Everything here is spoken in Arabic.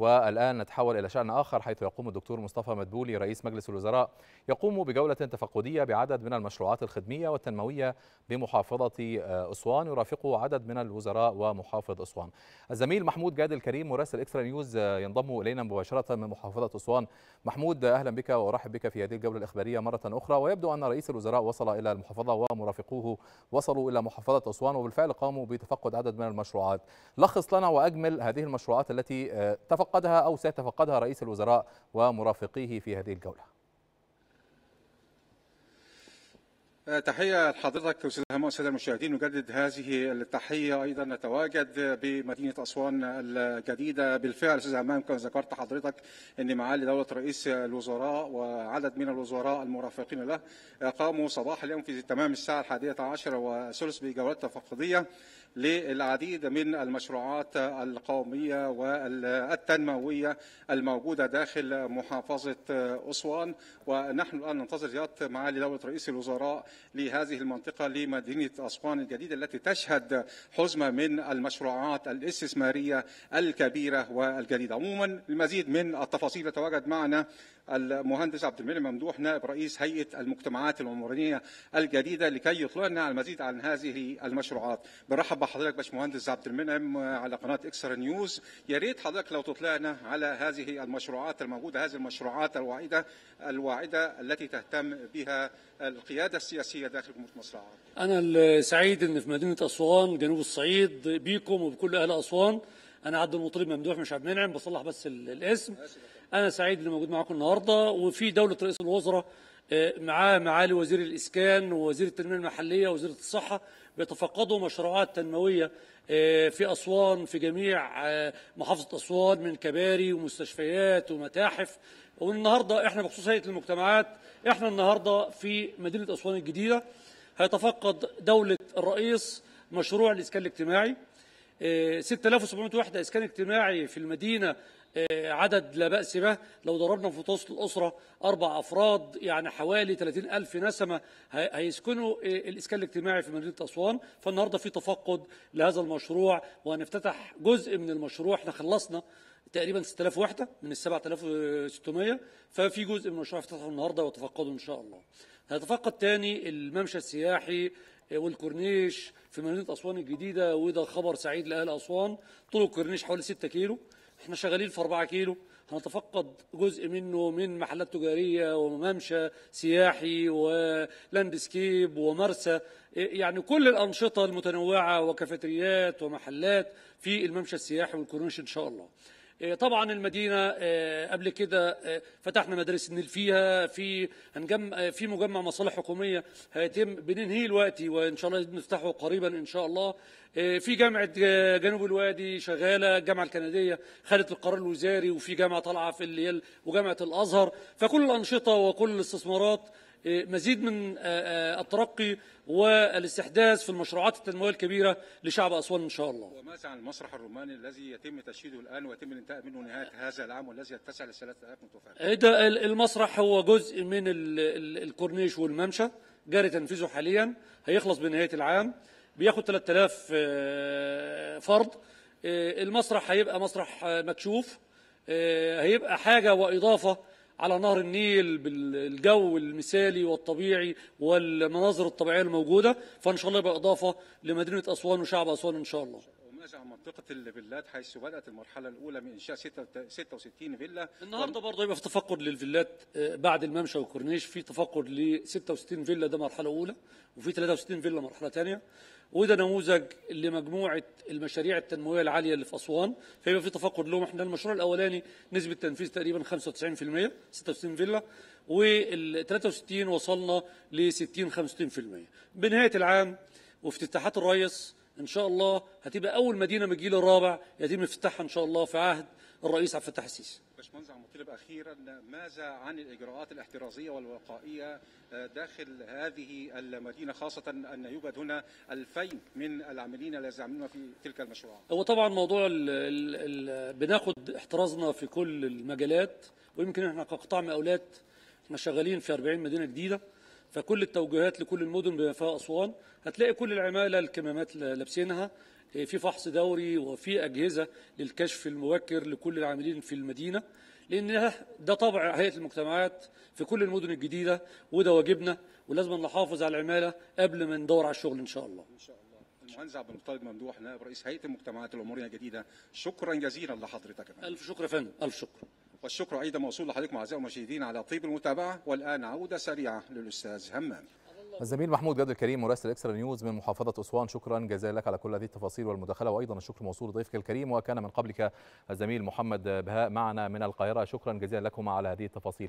والآن نتحول إلى شأن آخر حيث يقوم الدكتور مصطفى مدبولي رئيس مجلس الوزراء يقوم بجولة تفقدية بعدد من المشروعات الخدمية والتنموية بمحافظة آه، أسوان يرافقه عدد من الوزراء ومحافظ أسوان الزميل محمود جاد الكريم مراسل إكسترا نيوز آه، ينضم إلينا مباشرة من محافظة أسوان محمود آه، أهلا بك وأرحب بك في هذه الجولة الإخبارية مرة أخرى ويبدو أن رئيس الوزراء وصل إلى المحافظة ومرافقوه وصلوا إلى محافظة أسوان وبالفعل قاموا بتفقد عدد من المشروعات لخص لنا وأجمل هذه المشروعات التي تفقد تفقدها أو سيتفقدها رئيس الوزراء ومرافقيه في هذه الجولة تحية لحضرتك أستاذ همام السادة المشاهدين نجدد هذه التحية أيضا نتواجد بمدينة أسوان الجديدة بالفعل أستاذ همام كما ذكرت حضرتك أن معالي دولة رئيس الوزراء وعدد من الوزراء المرافقين له قاموا صباح اليوم في تمام الساعة الحادية عشر وثلث بجولات تفقدية للعديد من المشروعات القومية والتنموية الموجودة داخل محافظة أسوان ونحن الآن ننتظر زيارة معالي دولة رئيس الوزراء لهذه المنطقة لمدينة أسوان الجديدة التي تشهد حزمة من المشروعات الاستثمارية الكبيرة والجديدة عموما المزيد من التفاصيل يتواجد معنا المهندس عبد المنعم ممدوح نائب رئيس هيئة المجتمعات العمرانية الجديدة لكي يطلعنا على المزيد عن هذه المشروعات برحب بحضرتك باشمهندس عبد المنعم على قناة إكسر نيوز يا ريت حضرتك لو تطلعنا على هذه المشروعات الموجودة هذه المشروعات الواعدة الواعدة التي تهتم بها القيادة السياسية السياسيه داخل جمهوريه مصر العربيه؟ انا السعيد ان في مدينه اسوان جنوب الصعيد بيكم وبكل اهل اسوان انا عبد المطلب ممدوح مش عبد المنعم بصلح بس الاسم انا سعيد اني موجود معاكم النهارده وفي دوله رئيس الوزراء آه، معاه معالي وزير الاسكان ووزير التنميه المحليه ووزير الصحه بيتفقدوا مشروعات تنمويه آه، في اسوان في جميع آه، محافظه اسوان من كباري ومستشفيات ومتاحف والنهارده احنا بخصوص هيئه المجتمعات احنا النهارده في مدينه اسوان الجديده هيتفقد دوله الرئيس مشروع الاسكان الاجتماعي 6700 آه، وحده اسكان اجتماعي في المدينه آه، عدد لا بأس به لو ضربنا في متوسط الأسرة أربع أفراد يعني حوالي 30 ألف نسمة هيسكنوا آه، الإسكان الاجتماعي في مدينة أسوان فالنهاردة في تفقد لهذا المشروع وهنفتتح جزء من المشروع احنا خلصنا تقريبا 6000 وحده من ال 7600 آه، ففي جزء من المشروع افتتحه النهارده وتفقده ان شاء الله. هنتفقد تاني الممشى السياحي آه، والكورنيش في مدينه اسوان الجديده وده خبر سعيد لاهل اسوان طول الكورنيش حوالي 6 كيلو احنا شغالين في 4 كيلو هنتفقد جزء منه من محلات تجاريه وممشى سياحي ولاندسكيب ومرسى آه، يعني كل الانشطه المتنوعه وكافيتريات ومحلات في الممشى السياحي والكورنيش ان شاء الله إيه، طبعا المدينه إيه، قبل كده إيه، فتحنا مدارس النيل فيها في هنجم في مجمع مصالح حكوميه هيتم بننهيه الوقت وان شاء الله نفتحه قريبا ان شاء الله في جامعه جنوب الوادي شغاله الجامعه الكنديه خدت القرار الوزاري وفي جامعه طالعه في الليل وجامعه الازهر فكل الانشطه وكل الاستثمارات آه، مزيد من آه، آه، الترقي والاستحداث في المشروعات التنمويه الكبيره لشعب اسوان ان شاء الله. وماذا عن المسرح الروماني الذي يتم تشييده الان ويتم الانتهاء منه نهايه هذا العام والذي يتسع ل 3000 متفرج؟ ده المسرح هو جزء من الكورنيش والممشى جاري تنفيذه حاليا هيخلص بنهايه العام بياخد 3000 فرد المسرح هيبقى مسرح مكشوف هيبقى حاجه واضافه على نهر النيل بالجو المثالي والطبيعي والمناظر الطبيعية الموجودة فإن شاء الله يبقى إضافة لمدينة أسوان وشعب أسوان إن شاء الله وماذا عن منطقة الفيلات حيث بدأت المرحلة الأولى من إنشاء 66 فيلا النهاردة برضه يبقى في تفقد للفيلات آه، بعد الممشى والكورنيش في تفقد ل 66 فيلا ده مرحلة أولى وفي 63 فيلا مرحلة ثانية وده نموذج لمجموعه المشاريع التنمويه العاليه اللي في اسوان فيبقى في تفاقم لهم احنا المشروع الاولاني نسبه تنفيذ تقريبا 95% 66 فيلا وال 63 وصلنا ل 60 65% بنهايه العام وافتتاحات الريس ان شاء الله هتبقى اول مدينه من الجيل الرابع يتم افتتاحها ان شاء الله في عهد الرئيس عبد الفتاح السيسي. باشمهندس عم مطلب اخيرا ماذا عن الاجراءات الاحترازيه والوقائيه آه، داخل هذه المدينه خاصه ان يوجد هنا 2000 من العاملين الذين يعملون في تلك المشروعات. هو طبعا موضوع الـ الـ الـ بناخد احترازنا في كل المجالات ويمكن احنا كقطاع مقاولات احنا شغالين في 40 مدينه جديده. فكل التوجيهات لكل المدن بما فيها أسوان هتلاقي كل العمالة الكمامات لابسينها آه، في فحص دوري وفي أجهزة للكشف المبكر لكل العاملين في المدينة لأن ده طبع هيئة المجتمعات في كل المدن الجديدة وده واجبنا ولازم نحافظ على العمالة قبل ما ندور على الشغل إن شاء الله. إن شاء الله. المهندس عبد المطلب ممدوح نائب رئيس هيئه المجتمعات الاموريه الجديده شكرا جزيلا لحضرتك الف شكر يا فندم الف شكر والشكر أيضا موصول لحضرتكم أعزائي المشاهدين على طيب المتابعة والآن عودة سريعة للأستاذ همام الزميل محمود جاد الكريم مراسل اكسترا نيوز من محافظه اسوان شكرا جزيلا لك على كل هذه التفاصيل والمداخله وايضا الشكر موصول لضيفك الكريم وكان من قبلك الزميل محمد بهاء معنا من القاهره شكرا جزيلا لكم على هذه التفاصيل